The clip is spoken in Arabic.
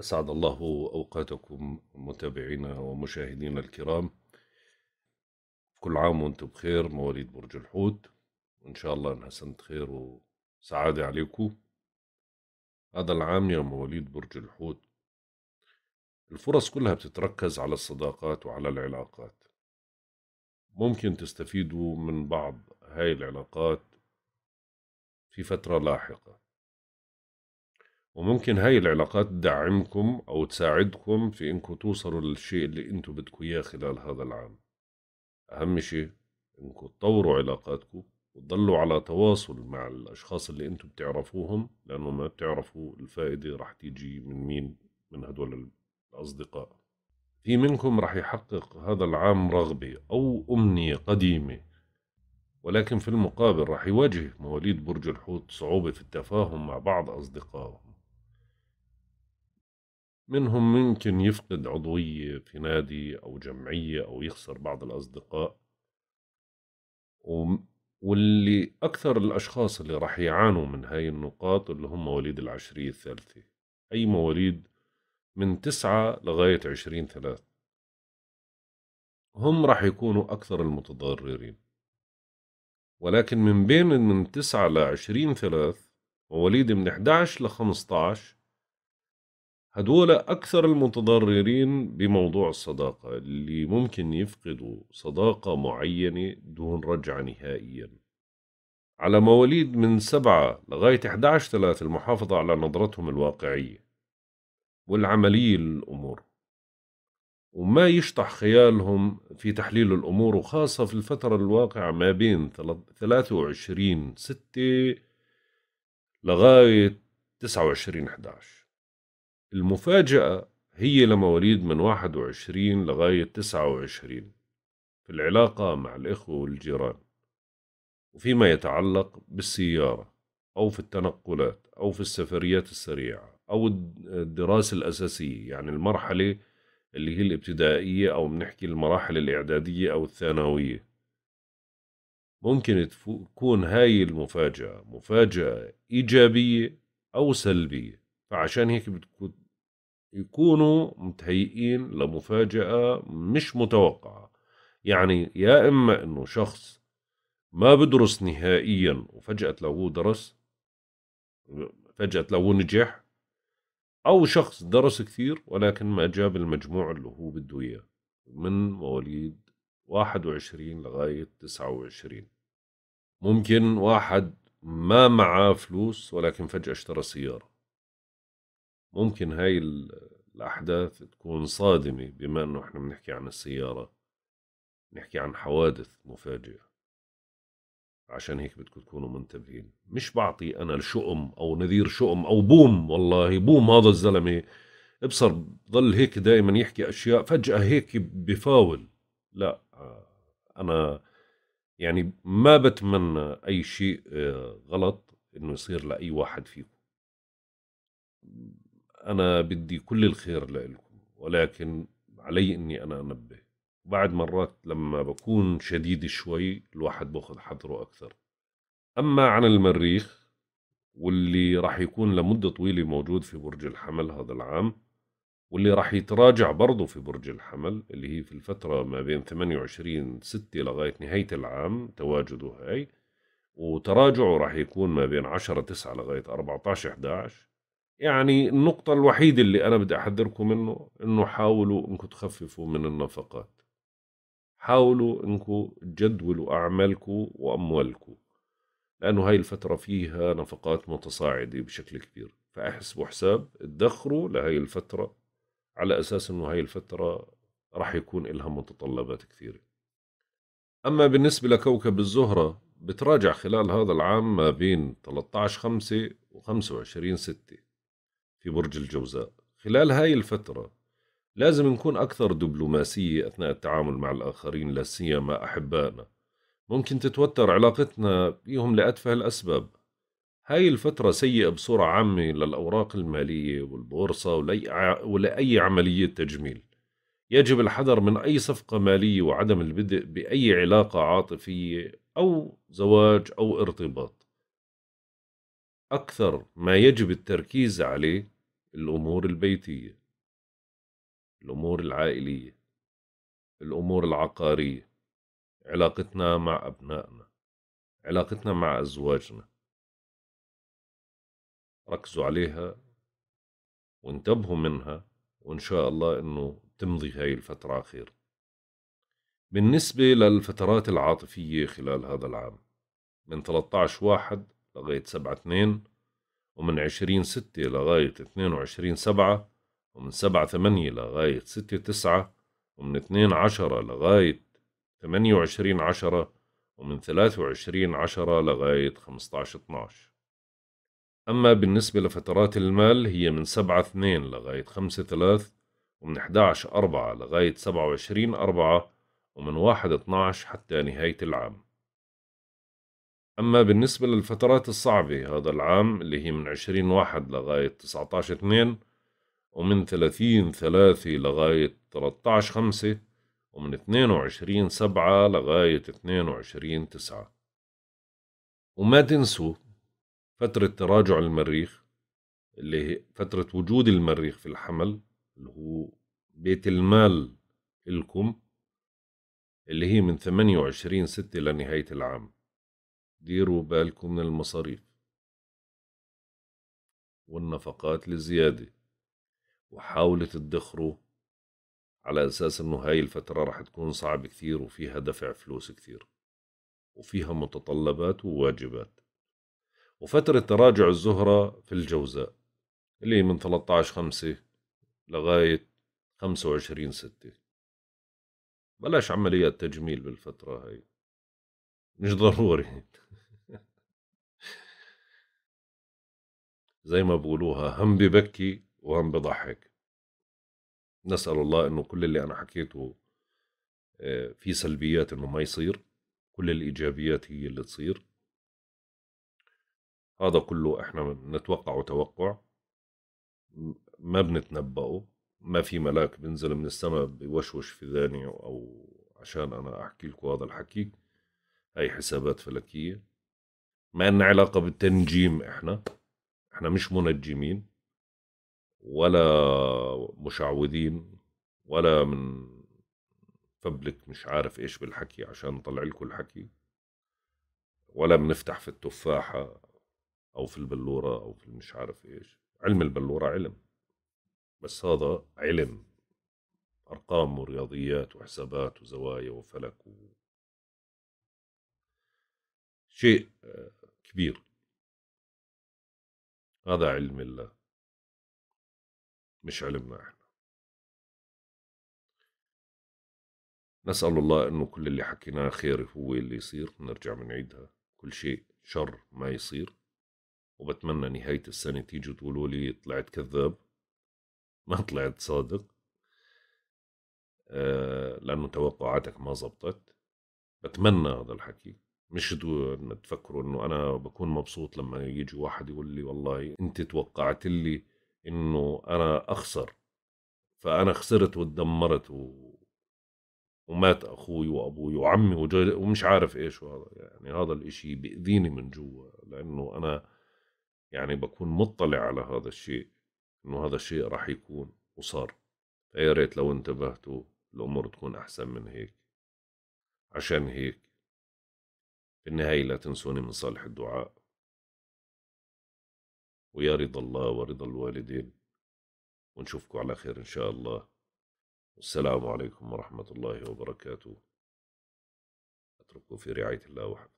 أسعد الله أوقاتكم متابعينا ومشاهدينا الكرام كل عام وانتم بخير مواليد برج الحوت وإن شاء الله أنها سنة خير وسعادة عليكم هذا العام يا مواليد برج الحوت الفرص كلها بتتركز على الصداقات وعلى العلاقات ممكن تستفيدوا من بعض هاي العلاقات في فترة لاحقة وممكن هاي العلاقات تدعمكم أو تساعدكم في إنكم توصلوا للشيء اللي أنتم بدكم إياه خلال هذا العام أهم شيء إنكم تطوروا علاقاتكم وتضلوا على تواصل مع الأشخاص اللي أنتم بتعرفوهم لأنه ما بتعرفوا الفائدة رح تيجي من مين من هدول الأصدقاء في منكم رح يحقق هذا العام رغبة أو أمنية قديمة ولكن في المقابل رح يواجه مواليد برج الحوت صعوبة في التفاهم مع بعض أصدقائهم منهم ممكن يفقد عضوية في نادي أو جمعية أو يخسر بعض الأصدقاء واللي أكثر الأشخاص اللي راح يعانوا من هاي النقاط اللي هم مواليد العشرية الثالثة أي مواليد من تسعة لغاية عشرين ثلاث هم راح يكونوا أكثر المتضررين ولكن من بين من تسعة لعشرين ثلاث مواليد من 11 ل 15 هدول أكثر المتضررين بموضوع الصداقة اللي ممكن يفقدوا صداقة معينة دون رجعة نهائيا على مواليد من 7 لغاية 11 3 المحافظة على نظرتهم الواقعية والعملية للأمور وما يشطح خيالهم في تحليل الأمور وخاصة في الفترة الواقعة ما بين 23 ستة لغاية 29 11 المفاجأة هي لمواليد من 21 لغاية 29 في العلاقة مع الإخوة والجيران وفيما يتعلق بالسيارة أو في التنقلات أو في السفريات السريعة أو الدراسة الأساسية يعني المرحلة اللي هي الابتدائية أو بنحكي المراحل الإعدادية أو الثانوية ممكن تكون هاي المفاجأة مفاجأة إيجابية أو سلبية فعشان هيك بتكون يكونوا متهيئين لمفاجأة مش متوقعة يعني يا إما إنه شخص ما بدرس نهائيا وفجأة تلاقوه درس فجأة تلاقوه نجح أو شخص درس كثير ولكن ما جاب المجموع اللي هو بده إياه من مواليد 21 لغاية 29 ممكن واحد ما معاه فلوس ولكن فجأة اشترى سيارة ممكن هاي الأحداث تكون صادمة بما أنه إحنا بنحكي عن السيارة نحكي عن حوادث مفاجئة عشان هيك بدكم تكونوا منتبهين مش بعطي أنا الشؤم أو نذير شؤم أو بوم والله بوم هذا الزلمة ابصر ظل هيك دائما يحكي أشياء فجأة هيك بفاول لا آه، أنا يعني ما بتمنى أي شيء آه، غلط إنه يصير لأي واحد فيكم أنا بدي كل الخير لكم ولكن علي إني أنا أنبه بعد مرات لما بكون شديد شوي الواحد باخذ حذره أكثر أما عن المريخ واللي راح يكون لمدة طويلة موجود في برج الحمل هذا العام واللي راح يتراجع برضه في برج الحمل اللي هي في الفترة ما بين 28 6 لغاية نهاية العام تواجده هاي وتراجعه راح يكون ما بين 10 9 لغاية 14 11 يعني النقطة الوحيدة اللي أنا بدي أحذركم منه إنه حاولوا إنكم تخففوا من النفقات حاولوا إنكم تجدولوا أعمالكم وأموالكم لأنه هاي الفترة فيها نفقات متصاعدة بشكل كبير فأحسبوا حساب تدخروا لهاي الفترة على أساس إنه هاي الفترة راح يكون إلها متطلبات كثيرة أما بالنسبة لكوكب الزهرة بتراجع خلال هذا العام ما بين 13 5 و 25 6 في برج الجوزاء خلال هاي الفترة لازم نكون أكثر دبلوماسية أثناء التعامل مع الآخرين لا سيما أحبائنا ممكن تتوتر علاقتنا بيهم لأتفه الأسباب هاي الفترة سيئة بصورة عامة للأوراق المالية والبورصة ولأي عملية تجميل يجب الحذر من أي صفقة مالية وعدم البدء بأي علاقة عاطفية أو زواج أو ارتباط أكثر ما يجب التركيز عليه الأمور البيتية الأمور العائلية الأمور العقارية علاقتنا مع أبنائنا علاقتنا مع أزواجنا ركزوا عليها وانتبهوا منها وإن شاء الله أنه تمضي هاي الفترة على خير بالنسبة للفترات العاطفية خلال هذا العام من 13 واحد لغاية سبعة اثنين ومن عشرين ستة لغاية اثنين وعشرين سبعة ومن سبعة ثمانية لغاية ستة تسعة ومن اثنين عشرة لغاية ثمانية وعشرين عشرة ومن ثلاثة وعشرين عشرة لغاية خمسة عشر اتناش أما بالنسبة لفترات المال هي من سبعة اثنين لغاية خمسة ثلاث ومن 11 أربعة لغاية سبعة وعشرين أربعة ومن واحد اتناش حتى نهاية العام أما بالنسبة للفترات الصعبة هذا العام اللي هي من 20 واحد لغاية 19 2 ومن 30 3 لغاية 13 5 ومن 22 7 لغاية 22 9 وما تنسوا فترة تراجع المريخ اللي هي فترة وجود المريخ في الحمل اللي هو بيت المال إلكم اللي هي من 28 6 لنهاية العام ديروا بالكم من المصاريف والنفقات الزيادة وحاولوا تدخروا على أساس أنه هاي الفترة رح تكون صعبة كثير وفيها دفع فلوس كثير وفيها متطلبات وواجبات وفترة تراجع الزهرة في الجوزاء اللي هي من 13 خمسة لغاية 25 ستة بلاش عمليات تجميل بالفترة هاي مش ضروري زي ما بقولوها هم ببكي وهم بضحك نسأل الله أنه كل اللي أنا حكيته آه، في سلبيات أنه ما يصير كل الإيجابيات هي اللي تصير هذا كله إحنا نتوقع توقع ما بنتنبأه ما في ملاك بنزل من السماء بوشوش في ذاني أو عشان أنا أحكي لكم هذا الحكي هاي حسابات فلكية ما لنا علاقة بالتنجيم إحنا احنا مش منجمين ولا مشعوذين ولا من فبلك مش عارف ايش بالحكي عشان نطلع لكم الحكي ولا بنفتح في التفاحة أو في البلورة أو في مش عارف ايش علم البلورة علم بس هذا علم أرقام ورياضيات وحسابات وزوايا وفلك و... شيء آه، كبير هذا علم الله مش علمنا احنا نسأل الله أنه كل اللي حكيناه خير هو اللي يصير نرجع من عيدها كل شيء شر ما يصير وبتمنى نهاية السنة تيجوا تقولوا لي طلعت كذاب ما طلعت صادق آه، لأنه توقعاتك ما زبطت بتمنى هذا الحكي مش دو تفكروا انه انا بكون مبسوط لما يجي واحد يقول لي والله انت توقعت لي انه انا اخسر فانا خسرت وتدمرت و... ومات اخوي وابوي وعمي وجد ومش عارف ايش وهذا يعني هذا الاشي بيأذيني من جوا لانه انا يعني بكون مطلع على هذا الشيء انه هذا الشيء راح يكون وصار فيا ريت لو انتبهتوا الامور تكون احسن من هيك عشان هيك في النهاية لا تنسوني من صالح الدعاء ويا رضا الله ورضا الوالدين ونشوفكم على خير إن شاء الله والسلام عليكم ورحمة الله وبركاته أترككم في رعاية الله وحده